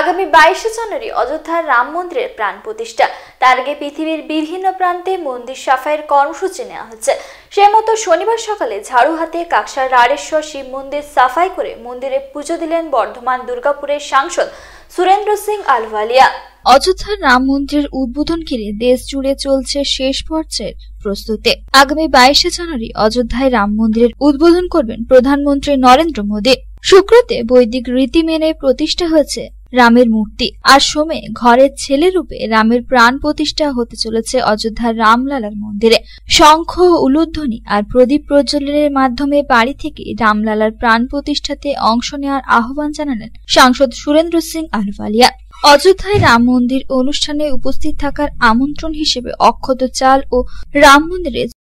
আগামী বাইশে জানুয়ারি অযোধ্যার রাম মন্দিরের প্রাণ প্রতিষ্ঠা তার আগে পৃথিবীর বিভিন্ন প্রান্তে মন্দির সাফাইয়ের কর্মসূচি নেওয়া হচ্ছে সে মতো শনিবার সকালে ঝাড়ু হাতে কাকসার রাড়েশ্বর শিব মন্দির সাফাই করে মন্দিরে পুজো দিলেন বর্ধমান দুর্গাপুরের সাংসদ সুরেন্দ্র সিং আলভালিয়া অযোধ্যার রাম মন্দির উদ্বোধন ঘিরে দেশ জুড়ে চলছে শেষ পর্যায়ের প্রস্তুতি আগামী বাইশে জানুয়ারি অযোধ্যায় রাম মন্দিরের উদ্বোধন করবেন প্রধানমন্ত্রী নরেন্দ্র মোদী শুক্রতে বৈদিক রীতি মেনে প্রতিষ্ঠা হয়েছে রামের মূর্তি আর সোমে ঘরের ছেলে রূপে রামের প্রাণ প্রতিষ্ঠা হতে চলেছে অযোধ্যার রামলালার মন্দিরে শঙ্খ উলুধ্বনি আর প্রদীপ প্রজ্বলনের মাধ্যমে বাড়ি থেকে রামলালার প্রাণ প্রতিষ্ঠাতে অংশ নেওয়ার আহ্বান জানালেন সাংসদ সুরেন্দ্র সিং আহলুয়ালিয়া অযোধ্যায় রাম মন্দির অনুষ্ঠানে উপস্থিত থাকার আমন্ত্রণ হিসেবে অক্ষত চাল ও রাম মন্দিরে